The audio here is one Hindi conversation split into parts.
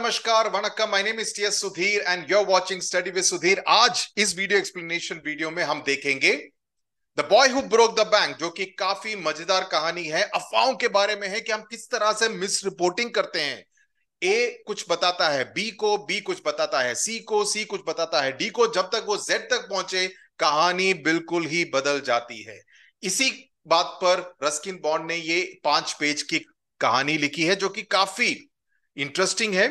नमस्कार वनकम my name is Sudhir and you are watching study with Sudhir आज इस वीडियो एक्सप्लेनेशन वीडियो में हम देखेंगे the boy who broke the bank जो कि काफी मजेदार कहानी है अफवाहों के बारे में है कि हम किस तरह से मिस रिपोर्टिंग करते हैं ए कुछ बताता है बी को बी कुछ बताता है सी को सी कुछ बताता है डी को जब तक वो जेड तक पहुंचे कहानी बिल्कुल ही बदल जाती है इसी बात पर रस्किन बॉन्ड ने ये पांच पेज की कहानी लिखी है जो कि काफी इंटरेस्टिंग है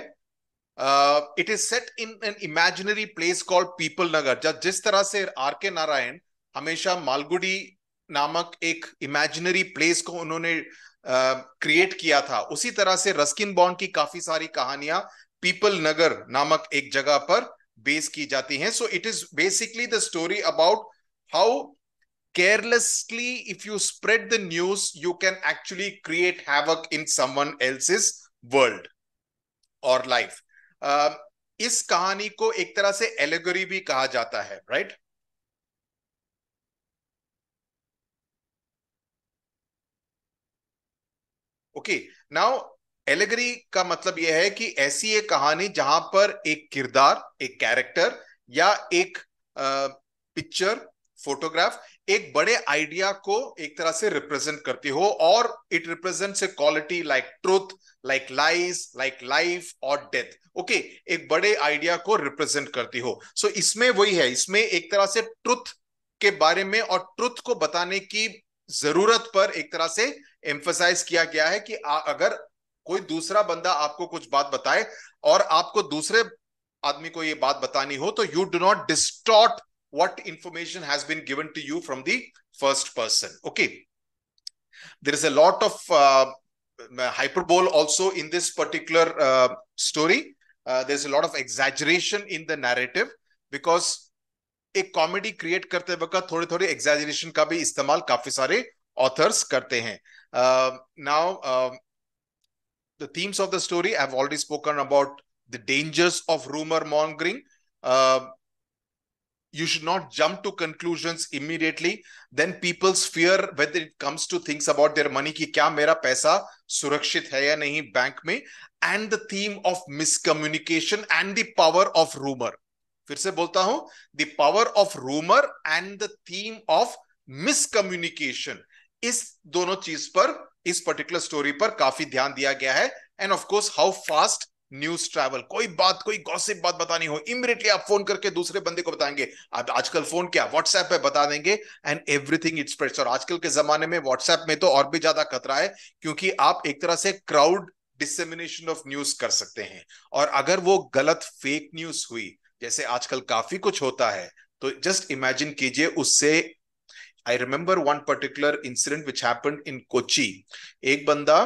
uh, it is set in an imaginary place called Pipal Nagar जिस तरह से आर के नारायण हमेशा मालगुडी नामक एक इमेजिनरी प्लेस को उन्होंने क्रिएट uh, किया था उसी तरह से रस्किन बॉन्ड की काफी सारी कहानियां पीपल नगर नामक एक जगह पर बेस की जाती हैं so it is basically the story about how carelessly if you spread the news you can actually create havoc in someone else's world or life इस कहानी को एक तरह से एलेगोरी भी कहा जाता है राइट ओके नाउ एलेगरी का मतलब यह है कि ऐसी एक कहानी जहां पर एक किरदार एक कैरेक्टर या एक पिक्चर फोटोग्राफ एक बड़े आइडिया को एक तरह से रिप्रेजेंट करती हो और it represents a quality like truth like lies like life और डेथ ओके एक बड़े आइडिया को रिप्रेजेंट करती हो सो so, इसमें वही है इसमें एक तरह से ट्रुथ के बारे में और ट्रुथ को बताने की जरूरत पर एक तरह से एम्फोसाइज किया गया है कि आ, अगर कोई दूसरा बंदा आपको कुछ बात बताए और आपको दूसरे आदमी को ये बात बतानी हो तो you do not distort what information has been given to you from the first person. Okay. There is a lot of uh, uh, hyperbole also in this particular uh, story. there's a lot of exaggeration in the narrative because a comedy create karte vaka thodi thodi exaggeration ka bhi istamal kafi sare authors karte hain. now, the themes of the story, I've already spoken about the dangers of rumor mongering. you should not jump to conclusions immediately then people's fear whether it comes to things about their money ki kya mera paisa surakshit hai ya nahi bank mein and the theme of miscommunication and the power of rumor फिर से बोलता हूं the power of rumour and the theme of miscommunication इस दोनों चीज पर इस पर्टिकुलर स्टोरी पर काफी ध्यान दिया गया है and of course how fast news travel कोई बात कोई गॉसिप बात बतानी हो इमीडिएटली आप फोन करके दूसरे बंदे को बताएंगे आप आजकल फोन क्या व्हाट्सएप पे बता देंगे एंड एवरीथिंग इट स्प्रेड्स और आजकल के जमाने में व्हाट्सएप में तो और भी ज्यादा खतरा है क्योंकि आप एक तरह से क्राउड डिसेमिनेशन ऑफ न्यूज कर सकते हैं और अगर वो गलत फेक न्यूज हुई जैसे आजकल काफी कुछ होता है तो जस्ट इमेजिन कीजिए उससे I remember one particular incident which happen in Kochi एक बंदा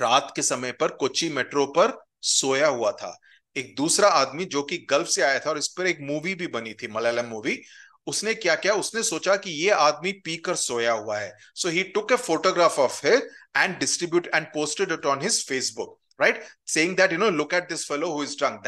रात के समय पर कोची मेट्रो पर सोया हुआ था एक दूसरा आदमी जो कि गल्फ से आया था और इस पर एक मूवी भी बनी थी मलयालम मूवी उसने क्या किया उसने सोचा कि ये आदमी पीकर सोया हुआ है so he took a photograph of him and distribute and posted it on his Facebook right set that you know look at this fellow who is drunk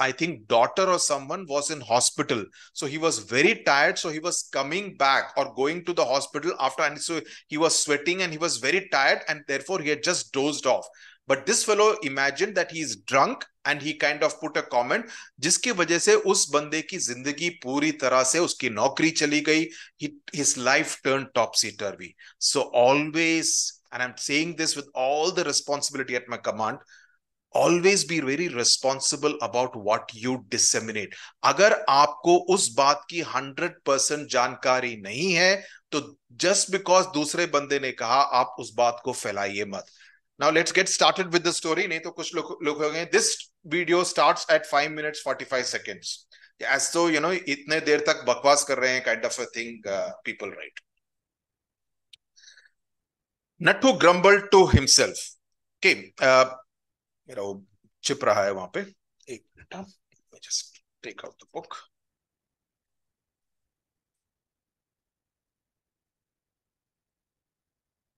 I think daughter or someone was in hospital. So he was very tired. So he was coming back or going to the hospital after. And so he was sweating and he was very tired. And therefore he had just dozed off. But this fellow imagine that, he is drunk and he kind of put a comment. जिसकी वजह से उस बंदे की जिंदगी पूरी तरह से उसकी नौकरी चली गई his life turn topsy turvy so always and I am saying this with all the responsibility at my command always be very responsible about what you disseminate अगर आपको उस बात की हंड्रेड परसेंट जानकारी नहीं है तो जस्ट बिकॉज दूसरे बंदे ने कहा आप उस बात को फैलाइए मत now let's get started with the story नहीं तो कुछ लोग लोग हो गए this video starts at five minutes forty five seconds as तो यू नो इतने देर तक बकवास कर रहे हैं kind of a thing people right Nattu grumble to himself okay uh, मेरा वो चिप रहा है वहां पे एक minute just take out the book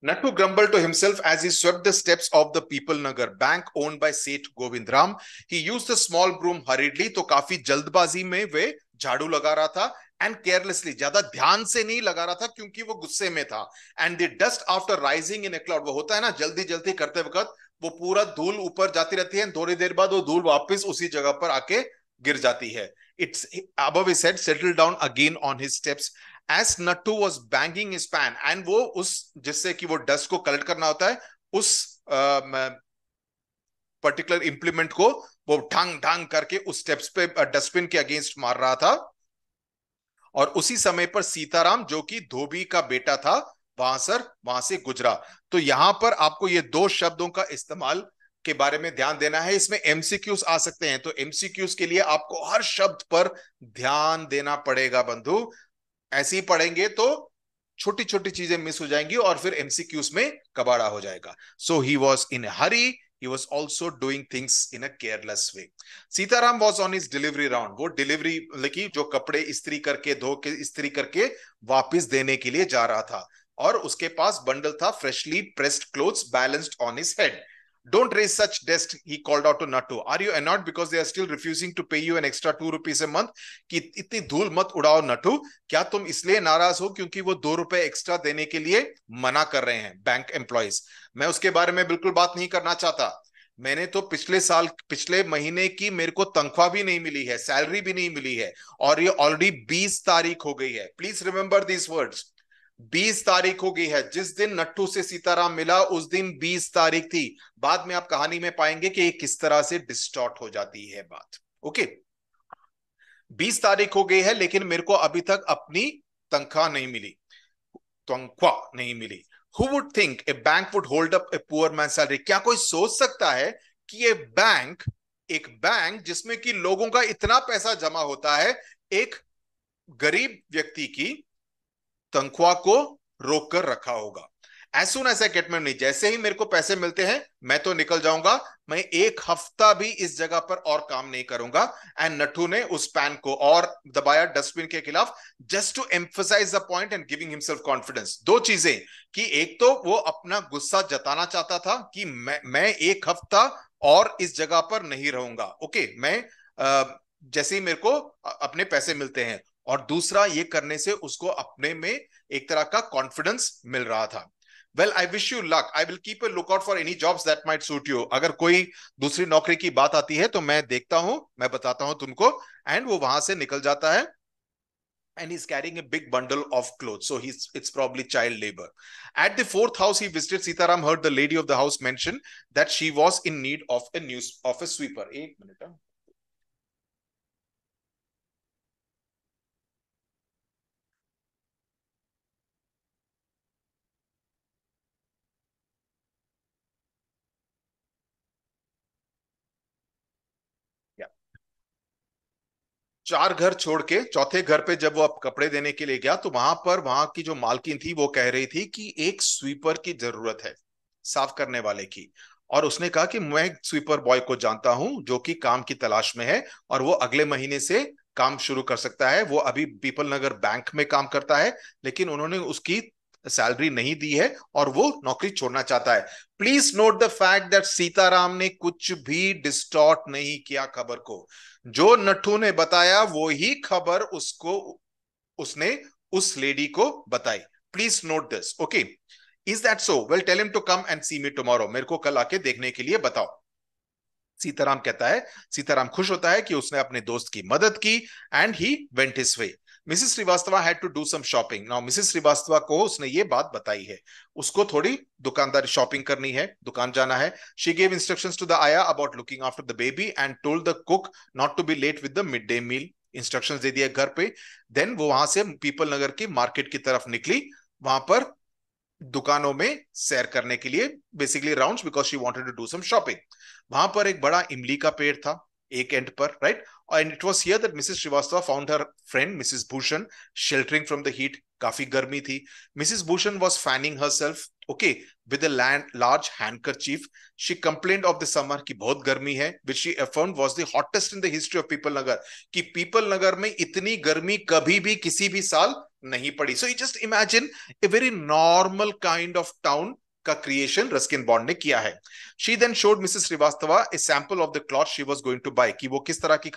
Nattu grumbled to himself as he swept the steps of the People Nagar Bank owned by Seth Govindram. He used the small broom hurriedly, तो काफी जल्दबाजी में वे झाड़ू लगा रहा था एंड केयरलेसली ज्यादा ध्यान से नहीं लगा रहा था क्योंकि वो गुस्से में था and the dust after rising in a cloud वो होता है ना जल्दी जल्दी करते वक्त वो पूरा धूल ऊपर जाती रहती है थोड़ी देर बाद वो धूल वापस उसी जगह पर आके गिर जाती है it's above he said settle down again on his steps as Nattu was banging his pan and वो उस जिससे कि वो डस्ट को कलेक्ट करना होता है उस पर्टिकुलर इंप्लीमेंट को वो ढंग ढंग करके उस स्टेप्स पे डस्टबिन के अगेंस्ट मार रहा था और उसी समय पर सीताराम जो कि धोबी का बेटा था वहां सर वहां से गुजरा तो यहां पर आपको ये दो शब्दों का इस्तेमाल के बारे में ध्यान देना है इसमें एमसीक्यूज आ सकते हैं तो एमसीक्यूज के लिए आपको हर शब्द पर ध्यान देना पड़ेगा बंधु ऐसे ही पढ़ेंगे तो छोटी छोटी चीजें मिस हो जाएंगी और फिर एमसीक्यूज में कबाड़ा हो जाएगा so he was in hurry He was also doing things in a careless way. Sitaram was on his delivery round. वो delivery लेकिन मतलब जो कपड़े इस्त्री करके धो के इस्त्री करके वापिस देने के लिए जा रहा था और उसके पास बंडल था freshly pressed clothes balanced on his head don't raise such dust he called out to Nattu. Are you annoyed because they are still refusing to pay you an extra two rupees a month कि इतनी धूल मत उड़ाओ नटू क्या तुम इसलिए नाराज हो क्योंकि वो दो रुपए एक्स्ट्रा देने के लिए मना कर रहे हैं बैंक एम्प्लॉयज मैं उसके बारे में बिल्कुल बात नहीं करना चाहता मैंने तो पिछले साल पिछले महीने की मेरे को तनख्वाह भी नहीं मिली है सैलरी भी नहीं मिली है और ये ऑलरेडी बीस तारीख हो गई है प्लीज रिमेंबर दिस वर्ड्स बीस तारीख हो गई है जिस दिन नट्टू से सीताराम मिला उस दिन बीस तारीख थी बाद में आप कहानी में पाएंगे कि ये किस तरह से डिस्टॉर्ट हो जाती है बात ओके बीस तारीख हो गई है लेकिन मेरे को अभी तक अपनी तनख्वाह नहीं मिली तनख्वाह नहीं मिली who would think a bank would hold up a poor man salary क्या कोई सोच सकता है कि ये बैंक एक बैंक जिसमें कि लोगों का इतना पैसा जमा होता है एक गरीब व्यक्ति की तनख्वाह को रोक कर रखा होगा एज सुन एज आई जैसे ही मेरे को पैसे मिलते हैं मैं तो निकल जाऊंगा मैं एक हफ्ता भी इस जगह पर और काम नहीं करूंगा एंड नटू ने उस पैन को और दबाया डस्टबिन के खिलाफ just to emphasise the point and giving himself confidence दो चीजें कि एक तो वो अपना गुस्सा जताना चाहता था कि मैं मैं एक हफ्ता और इस जगह पर नहीं रहूंगा ओके मैं आ, जैसे ही मेरे को अपने पैसे मिलते हैं और दूसरा ये करने से उसको अपने में एक तरह का कॉन्फिडेंस मिल रहा था well I wish you luck I will keep a lookout for any jobs that might suit you अगर कोई दूसरी नौकरी की बात आती है तो मैं देखता हूं मैं बताता हूं तुमको एंड वो वहां से निकल जाता है and he's carrying a big bundle of clothes. So he's it's probably child labor. At the fourth house he visited, Sitaram heard the lady of the house mention that she was in need of a new of a sweeper. ek minute, चार घर छोड़ के चौथे घर पे जब वो अब कपड़े देने के लिए गया तो वहां पर वहां की जो मालकिन थी वो कह रही थी कि एक स्वीपर की जरूरत है साफ करने वाले की और उसने कहा कि मैं एक स्वीपर बॉय को जानता हूं जो कि काम की तलाश में है और वो अगले महीने से काम शुरू कर सकता है वो अभी पीपल नगर बैंक में काम करता है लेकिन उन्होंने उसकी सैलरी नहीं दी है और वो नौकरी छोड़ना चाहता है please note the fact that Sitaram ने कुछ भी डिस्टॉर्ट नहीं किया खबर को जो नट्ठू ने बताया वो ही खबर उसको उसने उस लेडी को बताई please note this okay is that so well tell him to come and see me tomorrow मेरे को कल आके देखने के लिए बताओ सीताराम कहता है सीताराम खुश होता है कि उसने अपने दोस्त की मदद की and he went his way Mrs Shrivastava had to do some shopping now Mrs Shrivastava को उसने ये बात बताई है उसको थोड़ी दुकानदारी शॉपिंग करनी है दुकान जाना है she gave instructions to the ayah about looking after the baby and told the cook not to be late with the mid day meal instruction दे दिया घर पे देन वो वहां से पीपल नगर की मार्केट की तरफ निकली वहां पर दुकानों में सैर करने के लिए basically rounds because she wanted to do some shopping वहां पर एक बड़ा इमली का पेड़ था एक एंड पर right right? And it was here that Mrs. Srivastava found her friend, Mrs. Bhushan, sheltering from the heat. Kafi garmi thi. Mrs. Bhushan was fanning herself, okay, with a land, large handkerchief. She complained of the summer ki bahut garmi hai, which she affirmed was the hottest in the history of People Nagar. Ki People Nagar mein itni garmi kabhi bhi kisi bhi saal nahi padi. So you just imagine a very normal kind of town का क्रिएशन रस्किन बॉन्ड ने किया है she then showed Mrs Shrivastava a sample of the cloth she was going to buy कि वो किस तरह की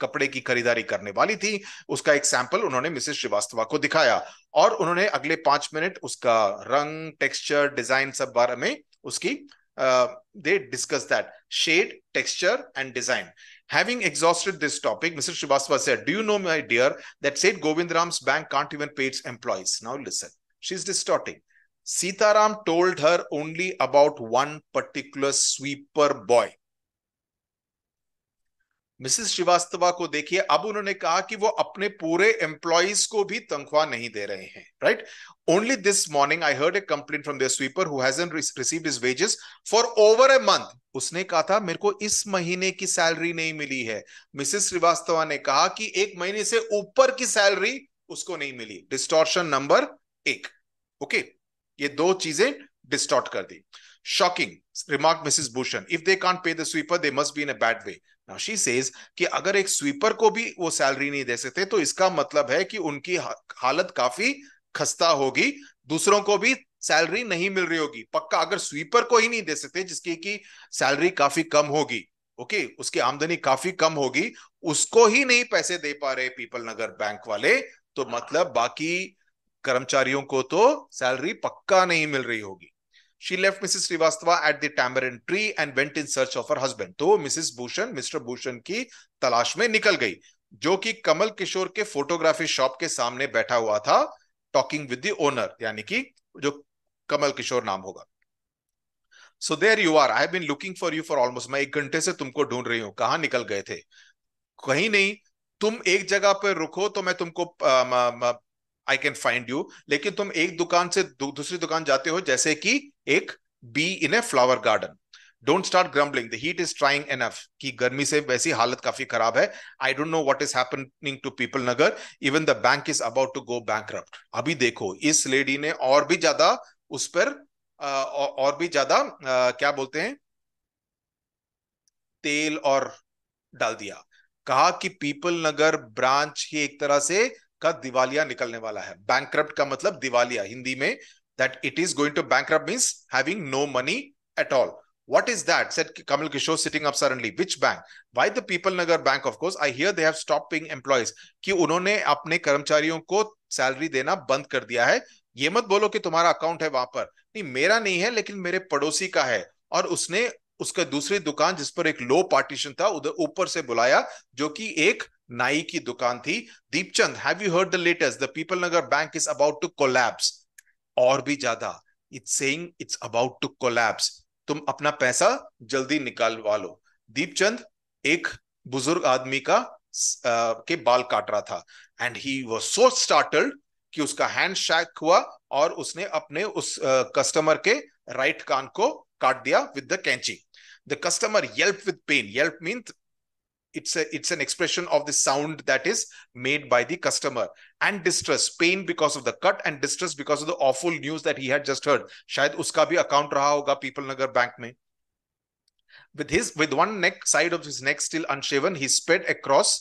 कपड़े की खरीदारी करने वाली थी उसका एक सैंपल उन्होंने मिसेस श्रीवास्तवा को दिखाया और उन्होंने अगले पांच मिनट उसका रंग टेक्सचर डिजाइन सब बारे में उसकी they discuss that shade texture and design Having exhausted this topic, Mr. Shrivastava said, Do you know, my dear, that said Govindram's bank can't even pay its employees? Now listen, she's distorting. Sitaram told her only about one particular sweeper boy. Mrs Shrivastava को देखिए अब उन्होंने कहा कि वो अपने पूरे एम्प्लॉयज को भी तनख्वाह नहीं दे रहे हैं right only this morning I heard a complain from their sweeper who has receive his wages for over a month उसने कहा था मेरे को इस महीने की सैलरी नहीं मिली है मिसेस श्रीवास्तवा ने कहा कि एक महीने से ऊपर की सैलरी उसको नहीं मिली डिस्टॉर्शन नंबर एक ओके okay. ये दो चीजें डिस्टॉर्ट कर दी shocking remark Mrs Bhushan if they can't pay the sweeper they must be in a bad way नाशी सेज कि अगर एक स्वीपर को भी वो सैलरी नहीं दे सकते तो इसका मतलब है कि उनकी हालत काफी खस्ता होगी दूसरों को भी सैलरी नहीं मिल रही होगी पक्का अगर स्वीपर को ही नहीं दे सकते जिसकी की सैलरी काफी कम होगी ओके okay, उसकी आमदनी काफी कम होगी उसको ही नहीं पैसे दे पा रहे पीपल नगर बैंक वाले तो मतलब बाकी कर्मचारियों को तो सैलरी पक्का नहीं मिल रही होगी she left Mrs. Srivastava at the tamarind tree and went in search of her husband. तो Mrs. Bhushan, Mr. Bhushan की तलाश में निकल गई जो कि कमल किशोर के फोटोग्राफी शॉप के सामने बैठा हुआ था टॉकिंग विद द ओनर यानी कि जो कमल किशोर नाम होगा so there you are I been looking for you for almost मैं एक घंटे से तुमको ढूंढ रही हूं कहा निकल गए थे कहीं नहीं तुम एक जगह पर रुको तो मैं तुमको आई कैन फाइंड यू लेकिन तुम एक दुकान से दू, दूसरी दुकान जाते हो जैसे कि एक bee in a flower garden don't start grumbling the heat is trying enough कि गर्मी से वैसी हालत काफी खराब है I don't know what is happening to Pipal Nagar even the bank is about to go bank अभी देखो इस लेडी ने और भी ज्यादा उस पर और भी ज्यादा क्या बोलते हैं तेल और डाल दिया कहा कि पीपल नगर ब्रांच ही एक तरह से का दिवालिया निकलने वाला है बैंक का मतलब दिवालिया हिंदी में that it is going to bank means having no money at all What is that? said Kamal Kishore, sitting up suddenly. Which bank? Why the People Nagar Bank, of course. I hear they have stopped paying employees. कि उन्होंने अपने कर्मचारियों को सैलरी देना बंद कर दिया है ये मत बोलो कि तुम्हारा अकाउंट है वहां पर नहीं मेरा नहीं है लेकिन मेरे पड़ोसी का है और उसने उसका दूसरी दुकान जिस पर एक लो पार्टीशन था उधर ऊपर से बुलाया जो कि एक नाई की दुकान थी Deepchand have you heard the latest the Pipal Nagar bank is about to collapse और भी ज्यादा it's saying it's about to collapse तुम अपना पैसा जल्दी निकालवा लो दीपचंद एक बुजुर्ग आदमी का आ, के बाल काट रहा था and he was so startled कि उसका हैंड शैक हुआ और उसने अपने उस कस्टमर के राइट कान को काट दिया विद द कैंची the customer yelp with pain yelp mean it's a it's an expression of the sound that is made by the customer and distress pain because of the cut and distress because of the awful news that he had just heard shayad uska bhi account raha hoga people nagar bank mein with his with one neck side of his neck still unshaven he sped across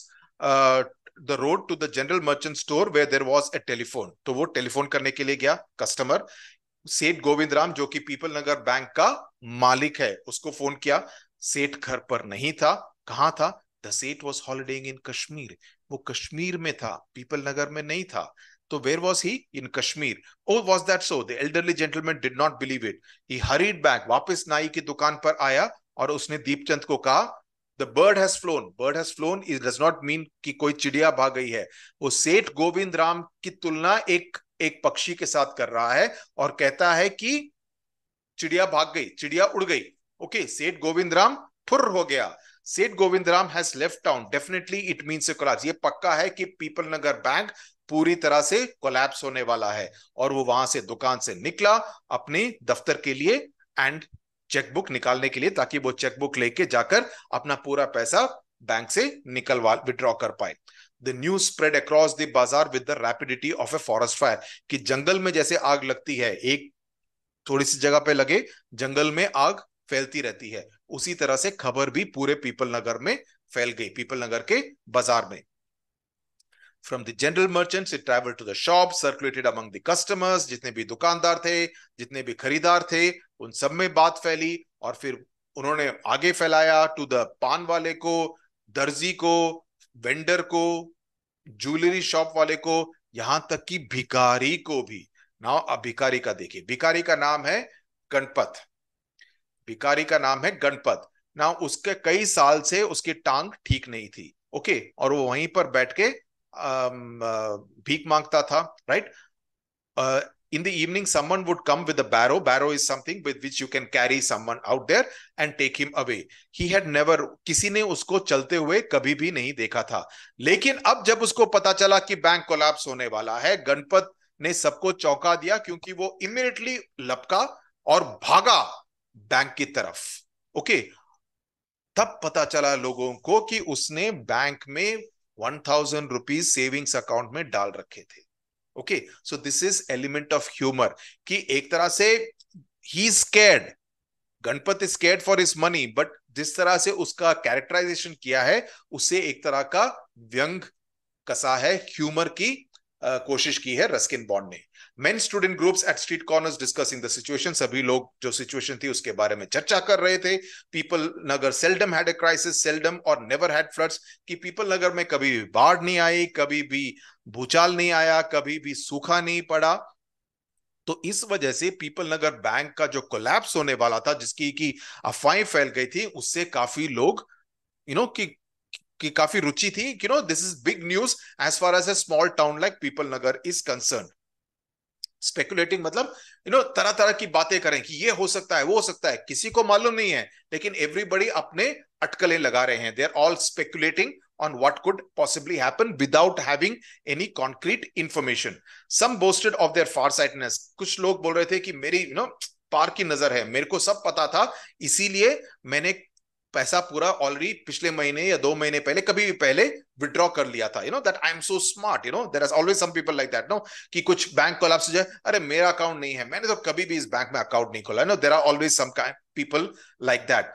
uh, the road to the general merchant store where there was a telephone तो वो telephone करने के लिए गया customer. सेठ गोविंद राम जो कि पीपल नगर बैंक का मालिक है उसको फोन किया सेठ घर पर नहीं था कहा था the set was holiday in Kashmir वो कश्मीर में था पीपल नगर में नहीं था तो where was he in Kashmir oh was that so the elderly gentleman did not believe it he hurried back वापस नाई की दुकान पर आया और उसने दीपचंद को कहा the bird has flown bird has flown is does not mean कि कोई चिड़िया भाग गई है वो सेठ गोविंद राम की तुलना एक एक पक्षी के साथ कर रहा है और कहता है कि चिड़िया भाग गई चिड़िया उड़ गई ओके सेठ गोविंद राम फुर्र हो गया Seth Govind Ram has left town definitely it mean a collapse ये पक्का है कि पीपल नगर बैंक पूरी तरह से कोलैप्स होने वाला है और वो वहां से दुकान से निकला अपने दफ्तर के लिए एंड चेकबुक निकालने के लिए ताकि वो चेकबुक लेके जाकर अपना पूरा पैसा बैंक से निकलवा विड्रॉ कर पाए the news spread across the bazaar with the rapidity of a forest fire कि जंगल में जैसे आग लगती है एक थोड़ी सी जगह पे लगे जंगल में आग फैलती रहती है उसी तरह से खबर भी पूरे पीपल नगर में फैल गई पीपल नगर के बाजार में from the general merchant it travel to the shop circulated among the customers जितने भी दुकानदार थे जितने भी खरीदार थे उन सब में बात फैली और फिर उन्होंने आगे फैलाया टू द पान वाले को दर्जी को वेंडर को ज्वेलरी शॉप वाले को यहां तक कि भिकारी को भी नाउ अब भिकारी का देखिए भिकारी का नाम है गणपत भिकारी का नाम है गणपत ना उसके कई साल से उसकी टांग ठीक नहीं थी ओके और वो वहीं पर बैठ के um, uh, भीख मांगता था right in the evening someone would come with a barrow barrow is something with which you can carry someone out there and take him away he had never किसी ने उसको चलते हुए कभी भी नहीं देखा था लेकिन अब जब उसको पता चला कि बैंक कोलैप्स होने वाला है गणपत ने सबको चौंका दिया क्योंकि वो इमिडिएटली लपका और भागा बैंक की तरफ ओके तब पता चला लोगों को कि उसने बैंक में one thousand rupees savings account में डाल रखे थे okay so this is element of humour कि एक तरह से ही scared Ganpat is care for is money but जिस तरह से उसका कैरेक्टराइजेशन किया है उसे एक तरह का व्यंग कसा है ह्यूमर की कोशिश की है रस्किन बॉन्ड ने men students groups at street corners discussing the situation सभी लोग जो सिचुएशन थी उसके बारे में चर्चा कर रहे थे Pipal Nagar seldom had a crisis seldom और नेवर हैड फ्लड्स कि पीपल नगर में कभी भी बाढ़ नहीं आई कभी भी भूचाल नहीं आया कभी भी सूखा नहीं पड़ा तो इस वजह से पीपल नगर बैंक का जो कोलैप्स होने वाला था जिसकी की अफवाहें फैल गई थी उससे काफी लोग यू नो कि की काफी रुचि थी you know this is big news as far as a small town like Pipal Nagar is concern speculating मतलब यू नो तरह तरह की बातें करें कि ये हो सकता है वो हो सकता है किसी को मालूम नहीं है लेकिन एवरीबडी अपने अटकलें लगा रहे हैं they are all speculating on what could possibly happen without having any concrete information. Some boasted of their farsightedness. कुछ लोग बोल रहे थे कि मेरी यू नो पार की नजर है मेरे को सब पता था इसीलिए मैंने पैसा पूरा ऑलरेडी पिछले महीने या दो महीने पहले कभी भी पहले विड्रॉ कर लिया था you know that I am so smart you know there always some people like that no कि कुछ बैंक को लाभ जाए अरे मेरा अकाउंट नहीं है मैंने तो कभी भी इस बैंक में अकाउंट नहीं खोला no there are always some people like that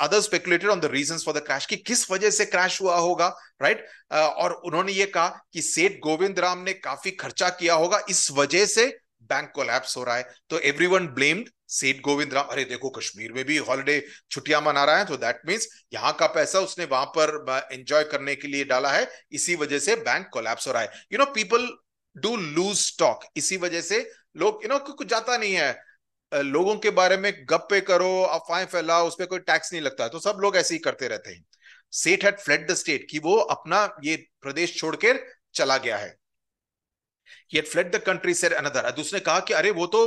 other speculated on the reason for the crash की किस वजह से क्रैश हुआ होगा राइट right? uh, और उन्होंने ये कहा कि सेठ गोविंद राम ने काफी खर्चा किया होगा इस वजह से बैंक कोलैप्स हो रहा है तो एवरी वन ब्लेम्ड सेठ गोविंद राम अरे देखो कश्मीर में भी हॉलिडे छुट्टियां मना रहा है तो दैट मीन्स यहाँ का पैसा उसने वहां पर एंजॉय करने के लिए डाला है इसी वजह से बैंक कोलैप्स हो रहा है you know people do lose stock इसी वजह से लोग यू नो कुछ जाता नहीं है लोगों के बारे में गप्पे करो अफवाहें फैलाओ उस पर कोई टैक्स नहीं लगता है तो सब लोग ऐसे ही करते रहते हैं सेठ हैड फ्लेड द स्टेट कि वो अपना ये प्रदेश छोड़कर चला गया है ये had द कंट्री से अनदर दूसरे कहा कि अरे वो तो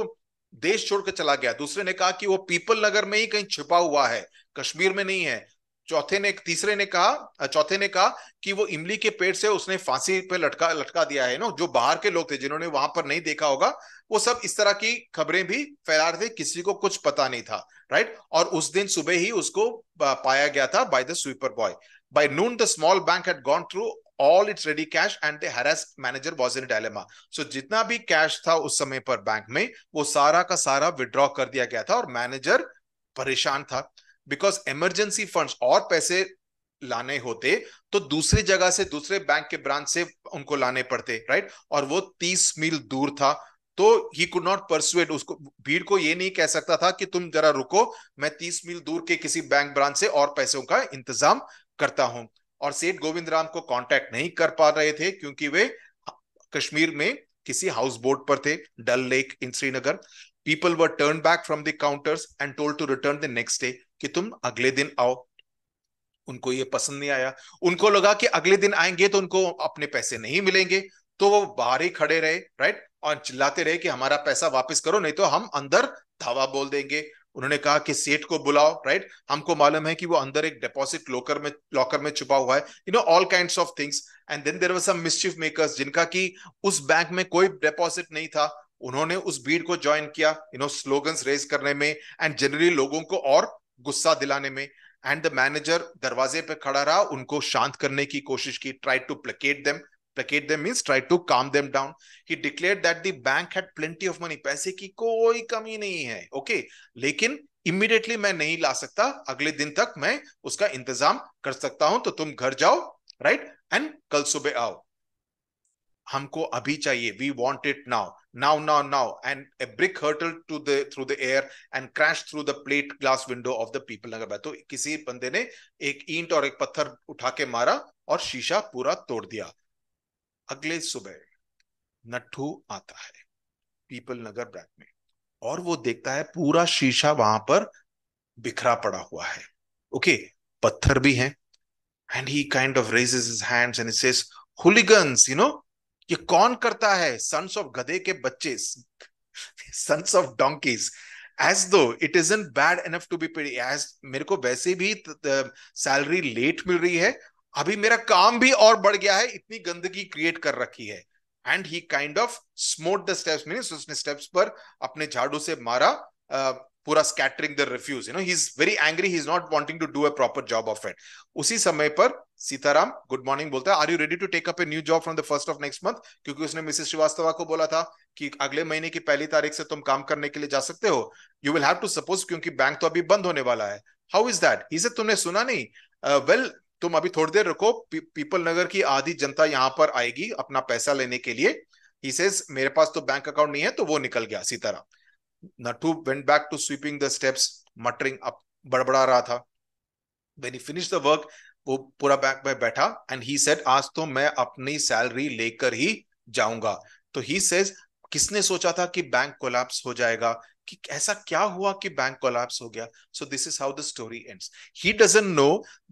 देश छोड़कर चला गया दूसरे ने कहा कि वो पीपल नगर में ही कहीं छिपा हुआ है कश्मीर में नहीं है चौथे ने तीसरे ने कहा चौथे ने कहा कि वो इमली के पेड़ से उसने फांसी पे लटका लटका दिया है ना जो बाहर के लोग थे जिन्होंने वहां पर नहीं देखा होगा वो सब इस तरह की खबरें भी फैला रहे थे किसी को कुछ पता नहीं था राइट और उस दिन सुबह ही उसको पाया गया था by the sweeper boy by noon the small bank had gone through all its ready cash and the manager was in dilemma so जितना भी कैश था उस समय पर बैंक में वो सारा का सारा विड्रॉ कर दिया गया था और मैनेजर परेशान था बिकॉज इमरजेंसी फंड और पैसे लाने होते तो दूसरी जगह से दूसरे बैंक के ब्रांच से उनको लाने पड़ते राइट और वो तीस मील दूर था तो ही कुड नॉट परसुएट उसको भीड़ को ये नहीं कह सकता था कि तुम जरा रुको मैं तीस मील दूर के किसी बैंक ब्रांच से और पैसों का इंतजाम करता हूं और सेठ गोविंद राम को कांटेक्ट नहीं कर पा रहे थे क्योंकि वे कश्मीर में किसी हाउस बोट पर थे Dal lake in Srinagar people were turn back from the counters and told to return the next day कि तुम अगले दिन आओ उनको ये पसंद नहीं आया उनको लगा कि अगले दिन आएंगे तो उनको अपने पैसे नहीं मिलेंगे तो वो बाहर ही खड़े रहे राइट और चिल्लाते रहे कि हमारा पैसा वापस करो नहीं तो हम अंदर धावा बोल देंगे उन्होंने कहा कि सेठ को बुलाओ राइट हमको मालूम है कि वो अंदर एक डिपॉजिट लॉकर में लॉकर में छुपा हुआ है you know all kind of things and then there were some mischief makers जिनका कि उस बैंक में कोई डिपॉजिट नहीं था उन्होंने उस भीड़ को ज्वाइन किया यू नो स्लोगन्स रेज करने में एंड जनरली लोगों को और गुस्सा दिलाने में एंड द मैनेजर दरवाजे पे खड़ा रहा उनको शांत करने की कोशिश की try to placate them placate them means try to calm them down. He declared that the bank had plenty of money. पैसे की कोई कमी नहीं है ओके okay? लेकिन इमीडिएटली मैं नहीं ला सकता अगले दिन तक मैं उसका इंतजाम कर सकता हूं तो तुम घर जाओ राइट एंड कल सुबह आओ हमको अभी चाहिए we want it now now now now and a brick hurtled to the through the air and crashed through the plate glass window of the people nagar तो किसी बंदे ने एक ईंट और एक पत्थर उठा के मारा और शीशा पूरा तोड़ दिया अगले सुबह नट्ठू आता है पीपल नगर ब्लैक में और वो देखता है पूरा शीशा वहां पर बिखरा पड़ा हुआ है ओके okay, पत्थर भी हैं and he kind of raises his hands and says hooligans you know ये कौन करता है सन्स ऑफ गधे के बच्चे sons of donkeys as though it is in bad enough to be paid as मेरे को वैसे भी सैलरी लेट मिल रही है अभी मेरा काम भी और बढ़ गया है इतनी गंदगी क्रिएट कर रखी है and he kind of smote the steps mean उसने स्टेप्स पर अपने झाड़ू से मारा पूरा scattering the refuse you know he is very angry he is not wanting to do a proper job of it उसी समय पर सीताराम गुड मॉर्निंग बोलता है are you ready to take up a new job from the first of next month क्योंकि उसने मिसेस श्रीवास्तवा को बोला था कि अगले महीने की पहली तारीख से तुम काम करने के लिए जा सकते हो you will have to suppose क्योंकि बैंक तो अभी बंद होने वाला है हाउ इज दैट इसे तुमने सुना नहीं वेल तुम अभी थोड़ी देर रुको पी, पीपल नगर की आधी जनता यहाँ पर आएगी अपना पैसा लेने के लिए ही सेज मेरे पास तो बैंक अकाउंट नहीं है तो वो निकल गया तरह Natu went back to sweeping the steps muttering अब बड़बड़ा रहा था when he finish the work वो पूरा बैंक में बैठा एंड ही सेड आज तो मैं अपनी सैलरी लेकर ही जाऊंगा तो ही सेज किसने सोचा था कि बैंक कोलैप्स हो जाएगा कि ऐसा क्या हुआ कि बैंक कोलैप्स हो गया so this is how the story ends he doesn't know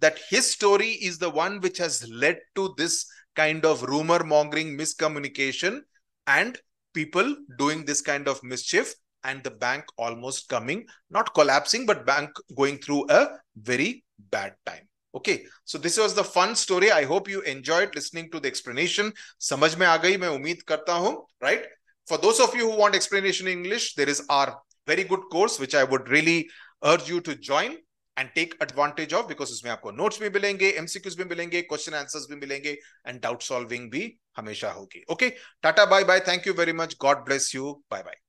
that his story is the one which has led to this kind of rumour mongering miscommunication and people doing this kind of mischief and the bank almost coming not collapsing but bank going through a very bad time okay so this was the fun story I hope you enjoy listening to the explanation समझ में आ गई मैं उम्मीद करता हूं right right? For those of you who want explanation in English, there is our very good course, which I would really urge you to join and take advantage of because this aapko notes bhi milenge mcqs bhi question answers bhi and doubt solving bhi hamesha hogi okay tata bye bye thank you very much god bless you bye bye